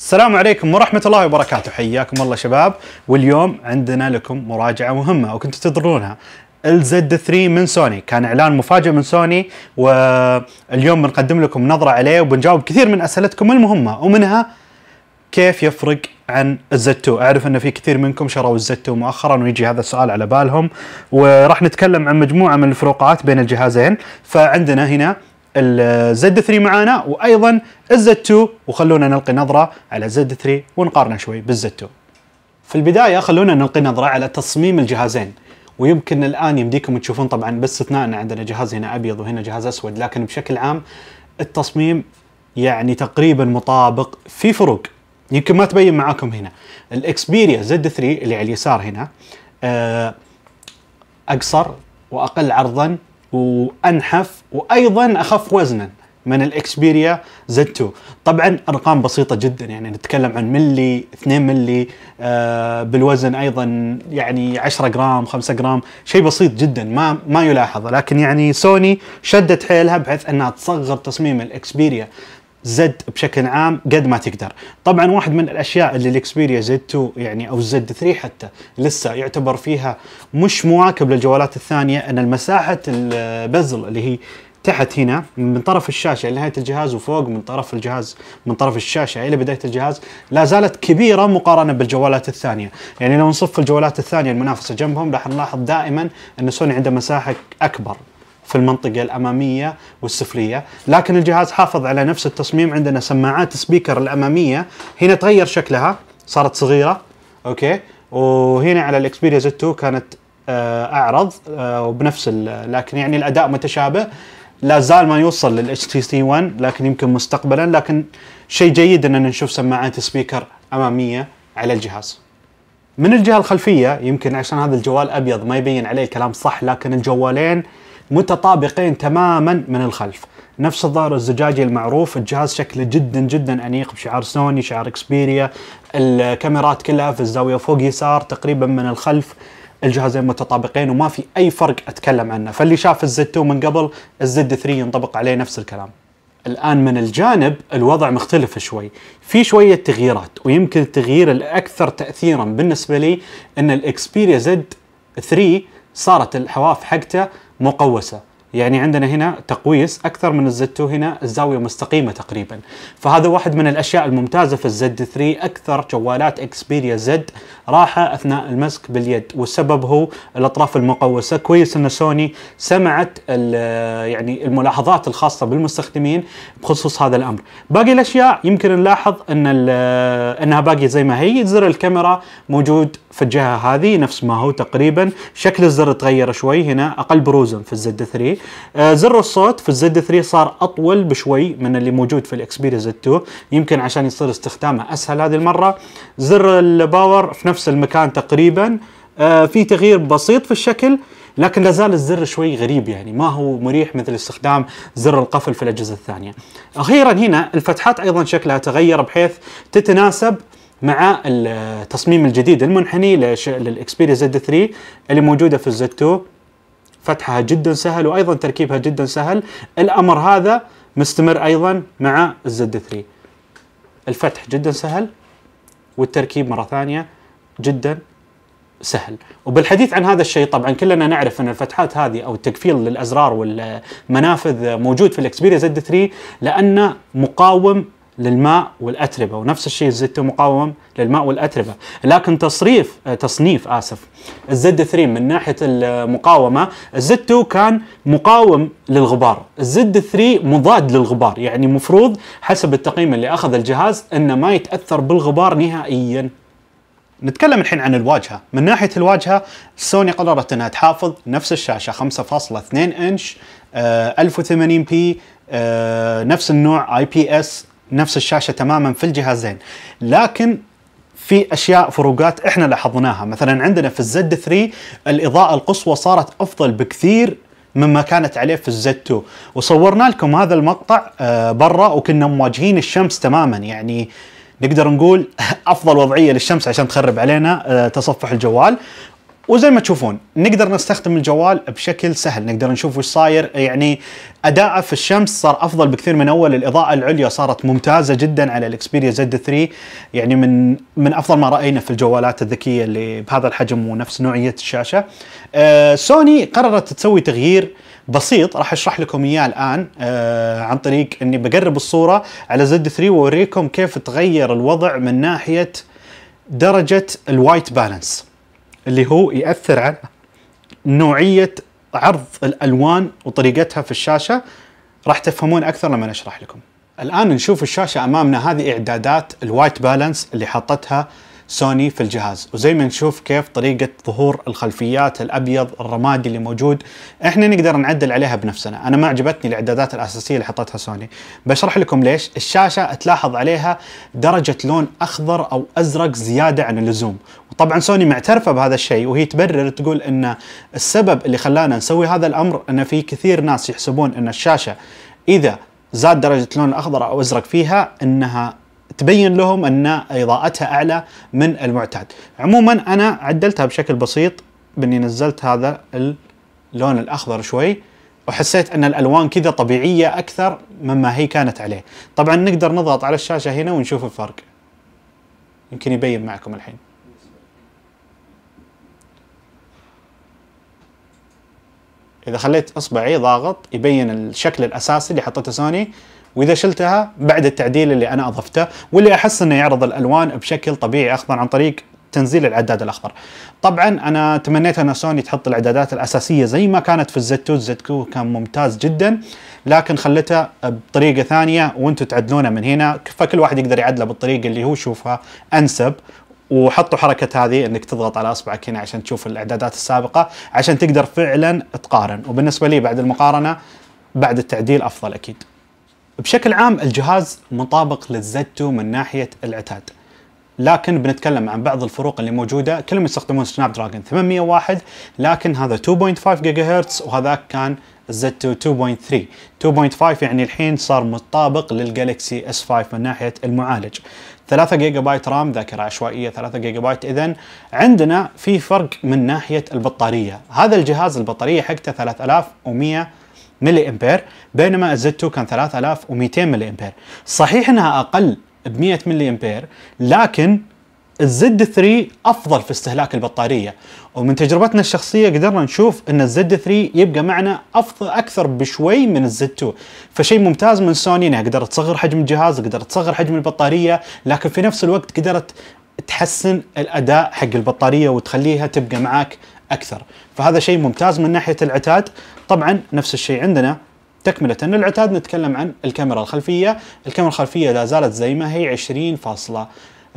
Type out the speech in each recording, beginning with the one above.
السلام عليكم ورحمة الله وبركاته حياكم الله شباب واليوم عندنا لكم مراجعة مهمة وكنتوا تدرونها الزد 3 من سوني كان اعلان مفاجئ من سوني واليوم بنقدم لكم نظرة عليه وبنجاوب كثير من اسئلتكم المهمة ومنها كيف يفرق عن الزد 2 اعرف ان في كثير منكم شروا الزد 2 مؤخرا ويجي هذا السؤال على بالهم وراح نتكلم عن مجموعة من الفروقات بين الجهازين فعندنا هنا الزد 3 معانا وايضا الزد 2 وخلونا نلقي نظره على الزد 3 ونقارنه شوي بالزد 2. في البدايه خلونا نلقي نظره على تصميم الجهازين. ويمكن الان يمديكم تشوفون طبعا باستثناء ان عندنا جهاز هنا ابيض وهنا جهاز اسود لكن بشكل عام التصميم يعني تقريبا مطابق في فروق يمكن ما تبين معاكم هنا الاكسبيريا زد 3 اللي على اليسار هنا آه، اقصر واقل عرضا وانحف وايضا اخف وزنا من الاكسبيريا زد 2 طبعا ارقام بسيطه جدا يعني نتكلم عن ملي 2 ملي آه بالوزن ايضا يعني 10 جرام 5 جرام شيء بسيط جدا ما ما يلاحظ لكن يعني سوني شدت حيلها بحيث انها تصغر تصميم الاكسبيريا زد بشكل عام قد ما تقدر طبعا واحد من الاشياء اللي الاكسبيريا زد 2 يعني او زد 3 حتى لسه يعتبر فيها مش مواكب للجوالات الثانيه ان المساحه البزل اللي هي تحت هنا من طرف الشاشه الى نهايه الجهاز وفوق من طرف الجهاز من طرف الشاشه الى بدايه الجهاز لا زالت كبيره مقارنه بالجوالات الثانيه، يعني لو نصف الجوالات الثانيه المنافسه جنبهم راح نلاحظ دائما ان سوني عنده مساحه اكبر في المنطقة الأمامية والسفلية لكن الجهاز حافظ على نفس التصميم عندنا سماعات سبيكر الأمامية هنا تغير شكلها صارت صغيرة أوكي وهنا على الإكسبيريا 2 كانت آه، اعرض آه، وبنفس لكن يعني الاداء متشابه لا زال ما يوصل لل تي سي 1 لكن يمكن مستقبلا لكن شيء جيد اننا نشوف سماعات سبيكر اماميه على الجهاز. من الجهه الخلفيه يمكن عشان هذا الجوال ابيض ما يبين عليه الكلام صح لكن الجوالين متطابقين تماما من الخلف نفس الظاهر الزجاجي المعروف الجهاز شكله جدا جدا انيق بشعار سوني شعار اكسبيريا الكاميرات كلها في الزاويه فوق يسار تقريبا من الخلف الجهازين متطابقين وما في اي فرق اتكلم عنه فاللي شاف الزد 2 من قبل الزد 3 ينطبق عليه نفس الكلام الان من الجانب الوضع مختلف شوي في شويه تغييرات ويمكن التغيير الاكثر تاثيرا بالنسبه لي ان الاكسبيريا زد 3 صارت الحواف حقته مقوسة يعني عندنا هنا تقويس اكثر من الزد 2 هنا الزاويه مستقيمه تقريبا فهذا واحد من الاشياء الممتازه في الزد 3 اكثر جوالات اكسبيريا زد راحه اثناء المسك باليد والسبب هو الاطراف المقوسه كويس ان سوني سمعت يعني الملاحظات الخاصه بالمستخدمين بخصوص هذا الامر باقي الاشياء يمكن نلاحظ ان انها باقيه زي ما هي زر الكاميرا موجود في الجهه هذه نفس ما هو تقريبا شكل الزر تغير شوي هنا اقل بروزا في الزد 3 آه، زر الصوت في الزد 3 صار اطول بشوي من اللي موجود في الاكسبيريا زد 2 يمكن عشان يصير استخدامه اسهل هذه المره زر الباور في نفس المكان تقريبا آه، في تغيير بسيط في الشكل لكن لازال الزر شوي غريب يعني ما هو مريح مثل استخدام زر القفل في الاجهزه الثانيه. اخيرا هنا الفتحات ايضا شكلها تغير بحيث تتناسب مع التصميم آه، الجديد المنحني للاكسبيريا زد 3 اللي موجوده في الزد 2 فتحها جدا سهل وايضا تركيبها جدا سهل الامر هذا مستمر ايضا مع الزد 3 الفتح جدا سهل والتركيب مره ثانيه جدا سهل وبالحديث عن هذا الشيء طبعا كلنا نعرف ان الفتحات هذه او التقفيل للازرار والمنافذ موجود في الاكسبيريا زد 3 لانه مقاوم للماء والاتربه ونفس الشيء الزيت مقاوم للماء والاتربه لكن تصريف آه، تصنيف اسف الزد 3 من ناحيه المقاومه الزد 2 كان مقاوم للغبار الزد 3 مضاد للغبار يعني مفروض حسب التقييم اللي اخذ الجهاز انه ما يتاثر بالغبار نهائيا نتكلم الحين عن الواجهه من ناحيه الواجهه سوني قررت انها تحافظ نفس الشاشه 5.2 انش 1080 آه، بي آه، نفس النوع اي بي اس نفس الشاشه تماما في الجهازين لكن في اشياء فروقات احنا لاحظناها مثلا عندنا في الزد 3 الاضاءه القصوى صارت افضل بكثير مما كانت عليه في الزد 2 وصورنا لكم هذا المقطع آه، برا وكنا مواجهين الشمس تماما يعني نقدر نقول افضل وضعيه للشمس عشان تخرب علينا آه، تصفح الجوال وزي ما تشوفون نقدر نستخدم الجوال بشكل سهل نقدر نشوف وش صاير يعني اداءه في الشمس صار افضل بكثير من اول الاضاءه العليا صارت ممتازه جدا على الاكسبيريا زد 3 يعني من من افضل ما راينا في الجوالات الذكيه اللي بهذا الحجم ونفس نوعيه الشاشه آه سوني قررت تسوي تغيير بسيط راح اشرح لكم اياه الان آه عن طريق اني بقرب الصوره على زد 3 واوريكم كيف تغير الوضع من ناحيه درجه الوايت بالانس اللي هو ياثر على نوعيه عرض الالوان وطريقتها في الشاشه راح تفهمون اكثر لما اشرح لكم. الان نشوف الشاشه امامنا هذه اعدادات الوايت بالانس اللي حطتها سوني في الجهاز وزي ما نشوف كيف طريقة ظهور الخلفيات الأبيض الرمادي اللي موجود احنا نقدر نعدل عليها بنفسنا أنا ما عجبتني الإعدادات الأساسية اللي حطتها سوني بشرح لكم ليش الشاشة تلاحظ عليها درجة لون أخضر أو أزرق زيادة عن اللزوم وطبعا سوني معترفة بهذا الشيء وهي تبرر تقول أن السبب اللي خلانا نسوي هذا الأمر أن في كثير ناس يحسبون أن الشاشة إذا زاد درجة اللون الأخضر أو أزرق فيها أنها تبين لهم ان اضاءتها اعلى من المعتاد عموما انا عدلتها بشكل بسيط باني نزلت هذا اللون الاخضر شوي وحسيت ان الالوان كذا طبيعيه اكثر مما هي كانت عليه طبعا نقدر نضغط على الشاشه هنا ونشوف الفرق يمكن يبين معكم الحين اذا خليت اصبعي ضاغط يبين الشكل الاساسي اللي حطته سوني واذا شلتها بعد التعديل اللي انا اضفته واللي احس انه يعرض الالوان بشكل طبيعي اخضر عن طريق تنزيل العداد الاخضر. طبعا انا تمنيت ان سوني تحط الاعدادات الاساسيه زي ما كانت في الزد 2 الزد 2 كان ممتاز جدا لكن خلتها بطريقه ثانيه وانتم تعدلونه من هنا فكل واحد يقدر يعدله بالطريقه اللي هو يشوفها انسب وحطوا حركه هذه انك تضغط على اصبعك هنا عشان تشوف الاعدادات السابقه عشان تقدر فعلا تقارن وبالنسبه لي بعد المقارنه بعد التعديل افضل اكيد. بشكل عام الجهاز مطابق للزتو من ناحيه الاعتاد. لكن بنتكلم عن بعض الفروق اللي موجوده كلهم يستخدمون سناب دراجون 801 لكن هذا 2.5 جيجا هرتز وهذاك كان الزتو 2.3 2.5 يعني الحين صار مطابق للجالكسي S5 من ناحيه المعالج 3 جيجا بايت رام ذاكره عشوائيه 3 جيجا بايت اذا عندنا في فرق من ناحيه البطاريه هذا الجهاز البطاريه حقته 3100 ملي امبير بينما الزد 2 كان 3200 ملي امبير صحيح انها اقل ب 100 ملي امبير لكن الزد 3 افضل في استهلاك البطاريه ومن تجربتنا الشخصيه قدرنا نشوف ان الزد 3 يبقى معنا افضل اكثر بشوي من الزد 2 فشيء ممتاز من سوني انها قدرت تصغر حجم الجهاز قدرت تصغر حجم البطاريه لكن في نفس الوقت قدرت تحسن الاداء حق البطاريه وتخليها تبقى معاك اكثر فهذا شيء ممتاز من ناحيه العتاد طبعا نفس الشيء عندنا تكملة العتاد نتكلم عن الكاميرا الخلفية الكاميرا الخلفية لا زالت زي ما هي 20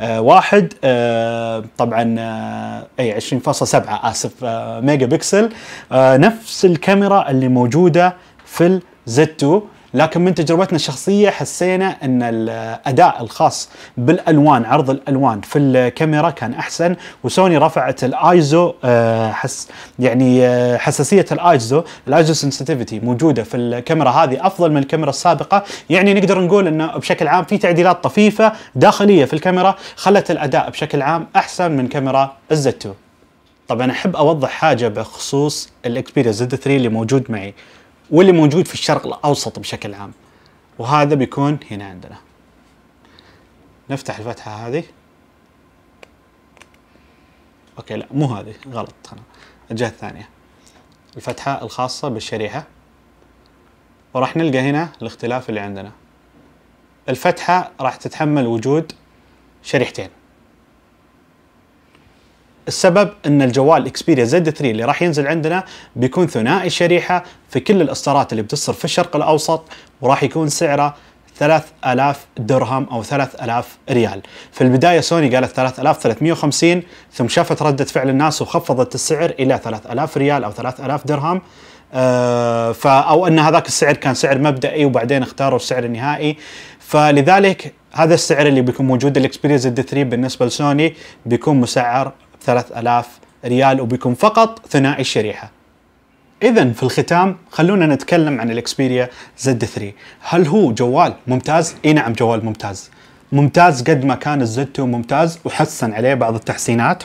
آه، واحد آه، طبعا آه، اي 20.7 اسف ميجا بكسل نفس الكاميرا اللي موجوده في الزد 2 لكن من تجربتنا الشخصيه حسينا ان الاداء الخاص بالالوان عرض الالوان في الكاميرا كان احسن وسوني رفعت الايزو آه، حس يعني آه، حساسيه الايزو الايزو سنسيتيفيتي موجوده في الكاميرا هذه افضل من الكاميرا السابقه يعني نقدر نقول انه بشكل عام في تعديلات طفيفه داخليه في الكاميرا خلت الاداء بشكل عام احسن من كاميرا الزد 2 طبعا احب اوضح حاجه بخصوص الاكسبيريا زد 3 اللي موجود معي واللي موجود في الشرق الاوسط بشكل عام وهذا بيكون هنا عندنا نفتح الفتحه هذه اوكي لا مو هذه غلط انا الجهه الثانيه الفتحه الخاصه بالشريحه وراح نلقى هنا الاختلاف اللي عندنا الفتحه راح تتحمل وجود شريحتين السبب ان الجوال اكسبيريا زد 3 اللي راح ينزل عندنا بيكون ثنائي الشريحه في كل الاصدارات اللي بتصدر في الشرق الاوسط وراح يكون سعره 3000 درهم او 3000 ريال في البدايه سوني قالت 3350 ثم شافت رده فعل الناس وخفضت السعر الى 3000 ريال او 3000 درهم آه، او ان هذاك السعر كان سعر مبدئي وبعدين اختاروا السعر النهائي فلذلك هذا السعر اللي بيكون موجود الاكسبيريا زد 3 بالنسبه لسوني بيكون مسعر 3000 ريال وبيكون فقط ثنائي الشريحة إذا في الختام خلونا نتكلم عن الإكسبيريا زد 3 هل هو جوال ممتاز؟ إي نعم جوال ممتاز ممتاز قد ما كان الزد 2 ممتاز وحسن عليه بعض التحسينات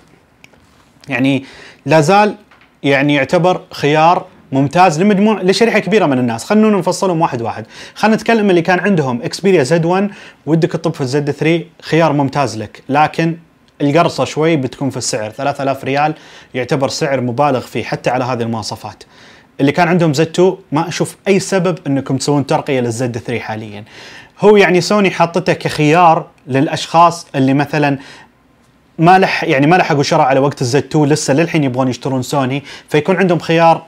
يعني لا زال يعني يعتبر خيار ممتاز لمجموع لشريحه كبيره من الناس خلونا نفصلهم واحد واحد خلنا نتكلم اللي كان عندهم اكسبيريا زد 1 ودك تطب في الزد 3 خيار ممتاز لك لكن القرصه شوي بتكون في السعر 3000 ريال يعتبر سعر مبالغ فيه حتى على هذه المواصفات اللي كان عندهم زد 2 ما اشوف اي سبب انكم تسوون ترقيه للزد 3 حاليا هو يعني سوني حاطته كخيار للاشخاص اللي مثلا ما لح يعني ما لحقوا شراء على وقت الزد 2 لسه للحين يبغون يشترون سوني فيكون عندهم خيار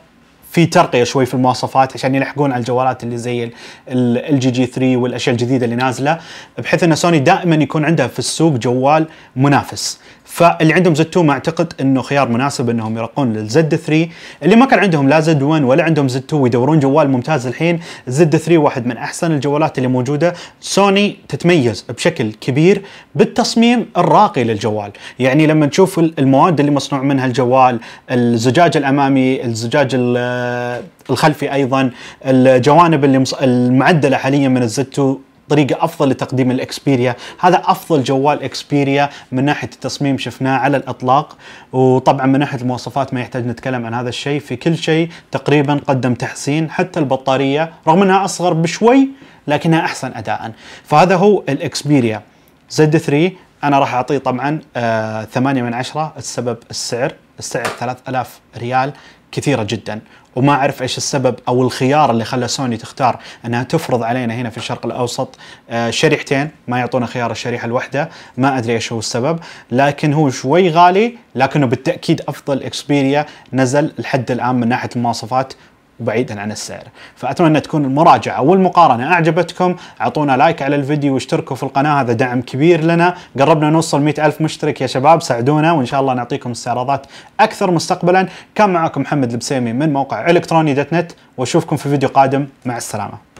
في ترقيه شوي في المواصفات عشان يلحقون على الجوالات اللي زي ال جي جي 3 والاشياء الجديده اللي نازله بحيث ان سوني دائما يكون عندها في السوق جوال منافس فاللي عندهم زد 2 ما اعتقد انه خيار مناسب انهم يرقون للزد 3 اللي ما كان عندهم لا زد 1 ولا عندهم زد 2 ويدورون جوال ممتاز الحين زد 3 واحد من احسن الجوالات اللي موجوده سوني تتميز بشكل كبير بالتصميم الراقي للجوال يعني لما تشوف المواد اللي مصنوع منها الجوال الزجاج الامامي الزجاج الخلفي ايضا الجوانب اللي المعدله حاليا من الزد 2 طريقه افضل لتقديم الاكسبيريا هذا افضل جوال اكسبيريا من ناحيه التصميم شفناه على الاطلاق وطبعا من ناحيه المواصفات ما يحتاج نتكلم عن هذا الشيء في كل شيء تقريبا قدم تحسين حتى البطاريه رغم انها اصغر بشوي لكنها احسن اداء فهذا هو الاكسبيريا زد 3 انا راح اعطيه طبعا آه 8 من 10 السبب السعر السعر 3000 ريال كثيره جدا وما اعرف ايش السبب او الخيار اللي خلى سوني تختار انها تفرض علينا هنا في الشرق الاوسط آه، شريحتين ما يعطونا خيار الشريحه الواحده ما ادري ايش هو السبب لكن هو شوي غالي لكنه بالتاكيد افضل اكسبيريا نزل لحد الان من ناحيه المواصفات وبعيدا عن السعر فأتمنى تكون المراجعة والمقارنة أعجبتكم أعطونا لايك على الفيديو واشتركوا في القناة هذا دعم كبير لنا قربنا نوصل 100 ألف مشترك يا شباب ساعدونا وإن شاء الله نعطيكم استعراضات أكثر مستقبلا كان معكم محمد البسيمي من موقع إلكتروني دوت نت وأشوفكم في فيديو قادم مع السلامة